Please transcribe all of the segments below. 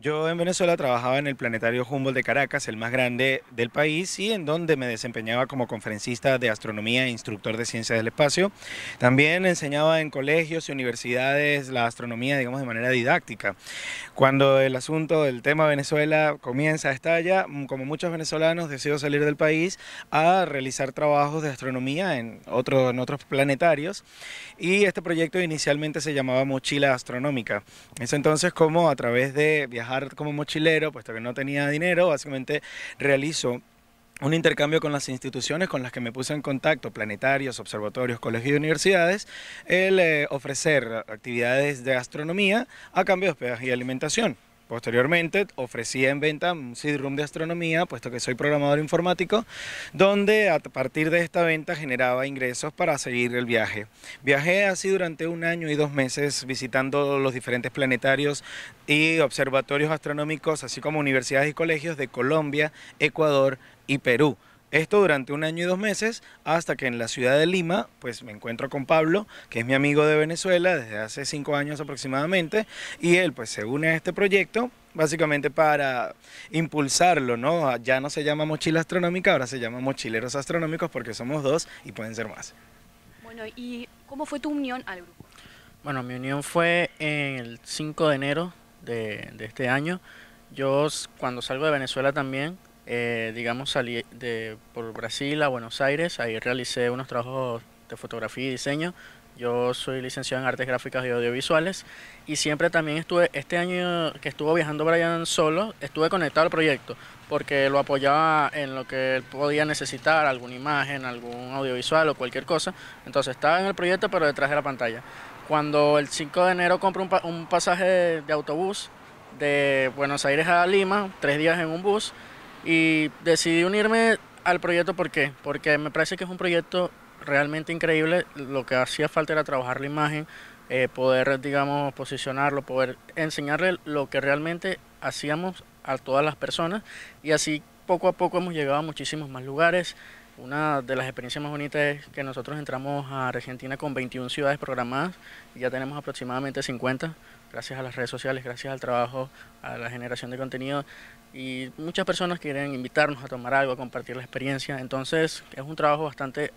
Yo en Venezuela trabajaba en el Planetario Humboldt de Caracas, el más grande del país, y en donde me desempeñaba como conferencista de astronomía e instructor de ciencias del espacio. También enseñaba en colegios y universidades la astronomía, digamos, de manera didáctica. Cuando el asunto del tema Venezuela comienza a estallar, mm, como muchos venezolanos, decido salir del país a realizar trabajos de astronomía en, en otros planetarios. Y este proyecto inicialmente se llamaba Mochila Astronómica. Eso entonces como a través de viajar como mochilero, puesto que no tenía dinero, básicamente realizo un intercambio con las instituciones con las que me puse en contacto, planetarios, observatorios, colegios y universidades, el eh, ofrecer actividades de gastronomía a cambio de hospedaje y alimentación. Posteriormente ofrecí en venta un cd de astronomía, puesto que soy programador informático, donde a partir de esta venta generaba ingresos para seguir el viaje. Viajé así durante un año y dos meses visitando los diferentes planetarios y observatorios astronómicos, así como universidades y colegios de Colombia, Ecuador y Perú esto durante un año y dos meses hasta que en la ciudad de Lima, pues me encuentro con Pablo, que es mi amigo de Venezuela desde hace cinco años aproximadamente, y él pues se une a este proyecto básicamente para impulsarlo, ¿no? Ah, ya no se llama mochila astronómica, ahora se llama mochileros astronómicos porque somos dos y pueden ser más. Bueno, ¿y cómo fue tu unión al grupo? Bueno, mi unión fue el 5 de enero de este año. Yo cuando salgo de Venezuela también, eh, digamos, salí de, por Brasil a Buenos Aires, ahí realicé unos trabajos de fotografía y diseño. Yo soy licenciado en artes gráficas y audiovisuales y siempre también estuve, este año que estuvo viajando Brian solo, estuve conectado al proyecto porque lo apoyaba en lo que él podía necesitar, alguna imagen, algún audiovisual o cualquier cosa. Entonces estaba en el proyecto pero detrás de la pantalla. Cuando el 5 de enero compré un, pasaje de, de autobús de Buenos Aires a Lima, tres días en un bus, y decidí unirme al proyecto porque me parece que es un proyecto realmente increíble. Lo que hacía falta era trabajar la imagen, eh, poder, digamos, posicionarlo, poder enseñarle lo que realmente hacíamos a todas las personas y así poco a poco hemos llegado a muchísimos más lugares. Una de las experiencias más bonitas es que nosotros entramos a Argentina con 21 ciudades programadas y ya tenemos aproximadamente 50, gracias a las redes sociales, gracias al trabajo, a la generación de contenido y muchas personas quieren invitarnos a tomar algo, a compartir la experiencia. Entonces es un trabajo bastante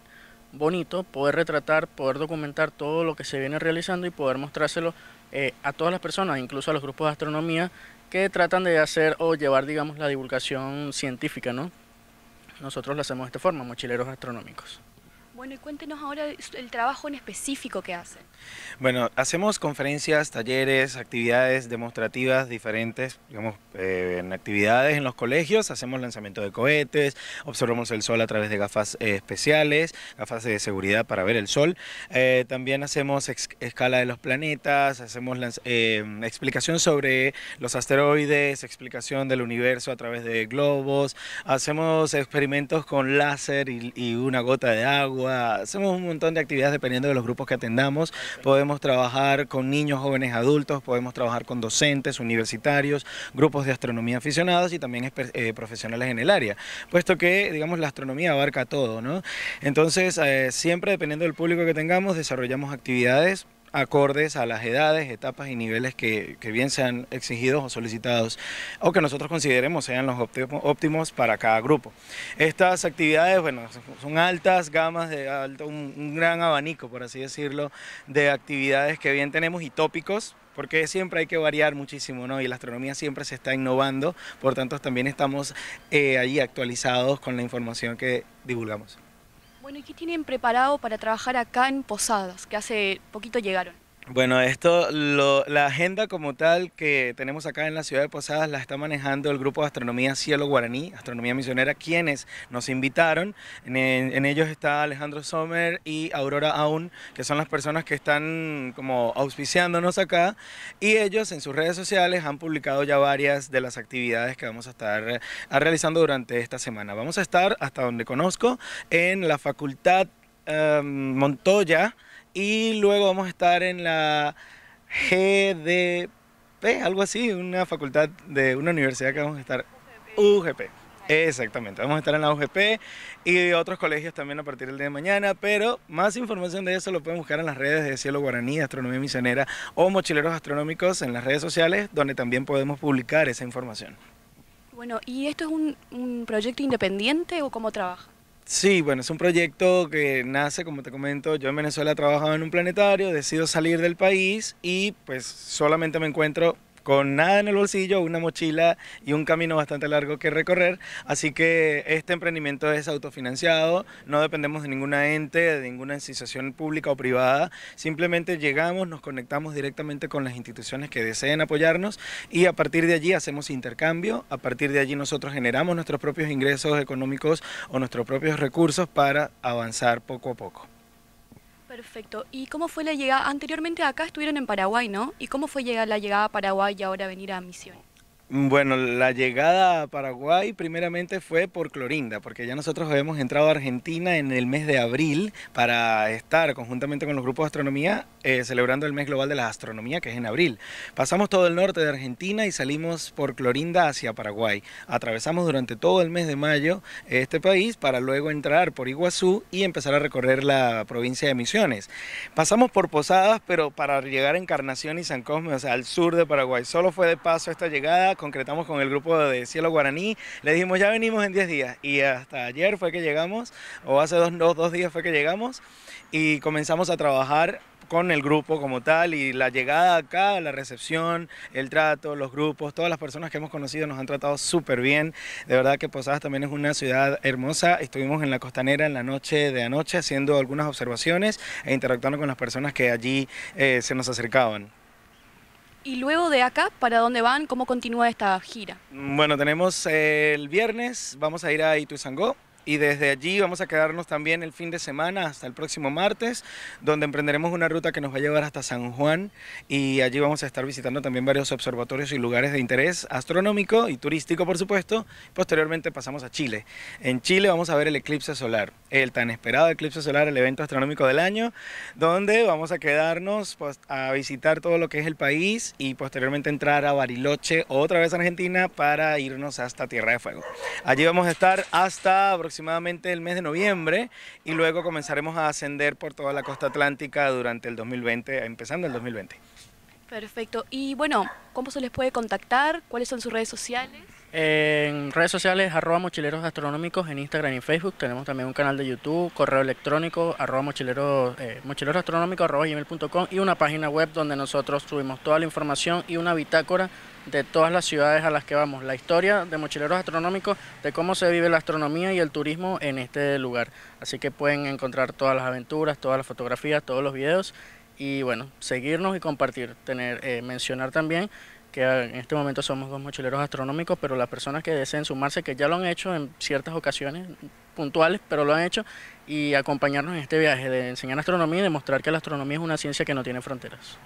bonito poder retratar, poder documentar todo lo que se viene realizando y poder mostrárselo eh, a todas las personas, incluso a los grupos de astronomía que tratan de hacer o llevar, digamos, la divulgación científica, ¿no? nosotros lo hacemos de esta forma, mochileros astronómicos. Bueno, y cuéntenos ahora el trabajo en específico que hacen. Bueno, hacemos conferencias, talleres, actividades demostrativas diferentes, digamos, eh, en actividades en los colegios, hacemos lanzamiento de cohetes, observamos el sol a través de gafas eh, especiales, gafas de seguridad para ver el sol, eh, también hacemos escala de los planetas, hacemos explicación sobre los asteroides, explicación del universo a través de globos, hacemos experimentos con láser y una gota de agua, Ah, hacemos un montón de actividades dependiendo de los grupos que atendamos. Podemos trabajar con niños, jóvenes, adultos, podemos trabajar con docentes, universitarios, grupos de astronomía aficionados y también eh, profesionales en el área, puesto que, digamos, la astronomía abarca todo, ¿no? Entonces, eh, siempre dependiendo del público que tengamos, desarrollamos actividades acordes a las edades, etapas y niveles que, que, bien sean exigidos o solicitados o que nosotros consideremos sean los óptimos para cada grupo. Estas actividades, bueno, son altas gamas, de un, gran abanico, por así decirlo, de actividades que bien tenemos y tópicos porque siempre hay que variar muchísimo, ¿no? Y la astronomía siempre se está innovando, por tanto también estamos eh, allí actualizados con la información que divulgamos. Bueno, qué tienen preparado para trabajar acá en Posadas, que hace poquito llegaron? Bueno, esto, la agenda como tal que tenemos acá en la ciudad de Posadas la está manejando el grupo de Astronomía Cielo Guaraní, Astronomía Misionera, quienes nos invitaron. En, ellos está Alejandro Sommer y Aurora Aún, que son las personas que están como auspiciándonos acá. Y ellos en sus redes sociales han publicado ya varias de las actividades que vamos a estar eh, realizando durante esta semana. Vamos a estar, hasta donde conozco, en la Facultad em, Montoya y luego vamos a estar en la GDP, algo así, una facultad de una universidad que vamos a estar. UGP. Exactamente, vamos a estar en la UGP y otros colegios también a partir del día de mañana, pero más información de eso lo pueden buscar en las redes de Cielo Guaraní, Astronomía Misionera o Mochileros Astronómicos en las redes sociales, donde también podemos publicar esa información. Bueno, ¿y esto es un, un proyecto independiente o cómo trabaja? Sí, bueno, es un proyecto que nace, como te comento, yo en Venezuela he trabajado en un planetario, decido salir del país y pues solamente me encuentro con nada en el bolsillo, una mochila y un camino bastante largo que recorrer. Así que este emprendimiento es autofinanciado, no dependemos de ninguna ente, de ninguna institución pública o privada. Simplemente llegamos, nos conectamos directamente con las instituciones que deseen apoyarnos y a partir de allí hacemos intercambio. A partir de allí nosotros generamos nuestros propios ingresos económicos o nuestros propios recursos para avanzar poco a poco. Perfecto. ¿Y cómo fue la llegada? Anteriormente acá estuvieron en Paraguay, ¿no? ¿Y cómo fue la llegada a Paraguay y ahora venir a Misiones? Mm, bueno, la llegada a Paraguay primeramente fue por Clorinda, porque ya nosotros hemos entrado a Argentina en el mes de abril para estar conjuntamente con los grupos de astronomía eh, celebrando el mes global de la astronomía, que es en abril. Pasamos todo el norte de Argentina y salimos por Clorinda hacia Paraguay. Atravesamos durante todo el mes de mayo eh, este país para luego entrar por Iguazú y empezar a recorrer la provincia de Misiones. Pasamos por Posadas, pero para llegar a Encarnación y San Cosme, o sea, al sur de Paraguay. Solo fue de paso esta llegada concretamos con el grupo de Cielo Guaraní. Le dijimos, ya venimos en 10 días. Y hasta ayer fue que llegamos, o hace dos, días fue que llegamos, y comenzamos a trabajar con el grupo como tal y la llegada acá, la recepción, el trato, los grupos, todas las personas que hemos conocido nos han tratado súper bien. De verdad que Posadas también es una ciudad hermosa. Estuvimos en la costanera en la noche de anoche haciendo algunas observaciones e interactuando con las personas que allí eh, se nos acercaban. ¿Y luego de acá, para dónde van? ¿Cómo continúa esta gira? Bueno, tenemos el viernes, vamos a ir a Ituzangó. Y desde allí vamos a quedarnos también el fin de semana hasta el próximo martes, donde emprenderemos una ruta que nos va a llevar hasta San Juan y allí vamos a estar visitando también varios observatorios y lugares de interés astronómico y turístico, por supuesto. Posteriormente pasamos a Chile. En Chile vamos a ver el eclipse solar, el tan esperado eclipse solar, el evento astronómico del año, donde vamos a quedarnos pues, a visitar todo lo que es el país y posteriormente entrar a Bariloche, otra vez Argentina, para irnos hasta Tierra de Fuego. Allí vamos a estar hasta aproximadamente el mes de noviembre y luego comenzaremos a ascender por toda la costa atlántica durante el 2020, empezando el 2020. Perfecto. Y bueno, ¿cómo se les puede contactar? ¿Cuáles son sus redes sociales? En redes sociales, arroba mochileros Astronómicos en Instagram y Facebook. Tenemos también un canal de YouTube, correo electrónico, arroba mochileros, eh, arroba gmail.com y una página web donde nosotros subimos toda la información y una bitácora de todas las ciudades a las que vamos. La historia de mochileros astronómicos, de cómo se vive la astronomía y el turismo en este lugar. Así que pueden encontrar todas las aventuras, todas las fotografías, todos los videos y bueno, seguirnos y compartir. Tener, eh, mencionar también que en este momento somos dos mochileros astronómicos, pero las personas que deseen sumarse, que ya lo han hecho en ciertas ocasiones puntuales, pero lo han hecho, y acompañarnos en este viaje de enseñar astronomía y demostrar que la astronomía es una ciencia que no tiene fronteras.